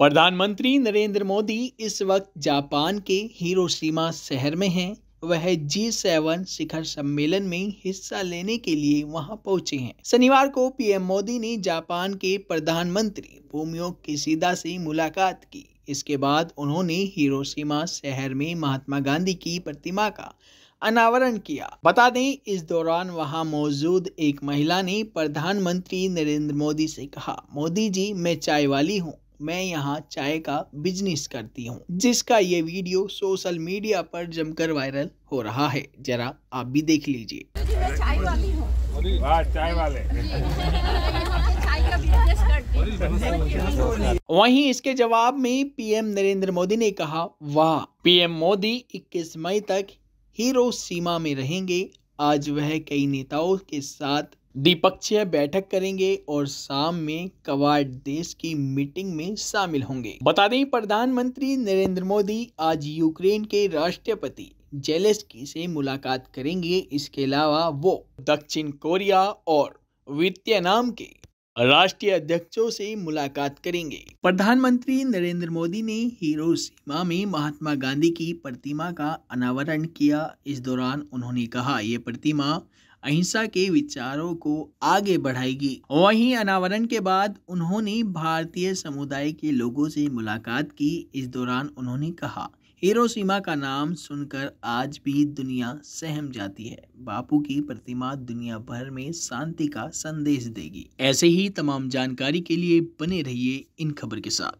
प्रधानमंत्री नरेंद्र मोदी इस वक्त जापान के हिरोशिमा शहर में हैं वह जी सेवन शिखर सम्मेलन में हिस्सा लेने के लिए वहां पहुंचे हैं शनिवार को पीएम मोदी ने जापान के प्रधानमंत्री भूमियो किसीदा से मुलाकात की इसके बाद उन्होंने हिरोशिमा शहर में महात्मा गांधी की प्रतिमा का अनावरण किया बता दें इस दौरान वहां मौजूद एक महिला ने प्रधानमंत्री नरेंद्र मोदी से कहा मोदी जी मैं चाय वाली हूँ मैं यहाँ चाय का बिजनेस करती हूँ जिसका ये वीडियो सोशल मीडिया पर जमकर वायरल हो रहा है जरा आप भी देख लीजिए वहीं इसके जवाब में पीएम नरेंद्र मोदी ने कहा वाह पीएम मोदी 21 मई तक हीरो सीमा में रहेंगे आज वह कई नेताओं के साथ द्विपक्षीय बैठक करेंगे और शाम में कवाड देश की मीटिंग में शामिल होंगे बता दें प्रधानमंत्री नरेंद्र मोदी आज यूक्रेन के राष्ट्रपति जेलेस्की से मुलाकात करेंगे इसके अलावा वो दक्षिण कोरिया और वियतनाम के राष्ट्रीय अध्यक्षों से मुलाकात करेंगे प्रधानमंत्री नरेंद्र मोदी ने हीरो में महात्मा गांधी की प्रतिमा का अनावरण किया इस दौरान उन्होंने कहा ये प्रतिमा अहिंसा के विचारों को आगे बढ़ाएगी वहीं अनावरण के बाद उन्होंने भारतीय समुदाय के लोगों से मुलाकात की इस दौरान उन्होंने कहा हिरोशिमा का नाम सुनकर आज भी दुनिया सहम जाती है बापू की प्रतिमा दुनिया भर में शांति का संदेश देगी ऐसे ही तमाम जानकारी के लिए बने रहिए इन खबर के साथ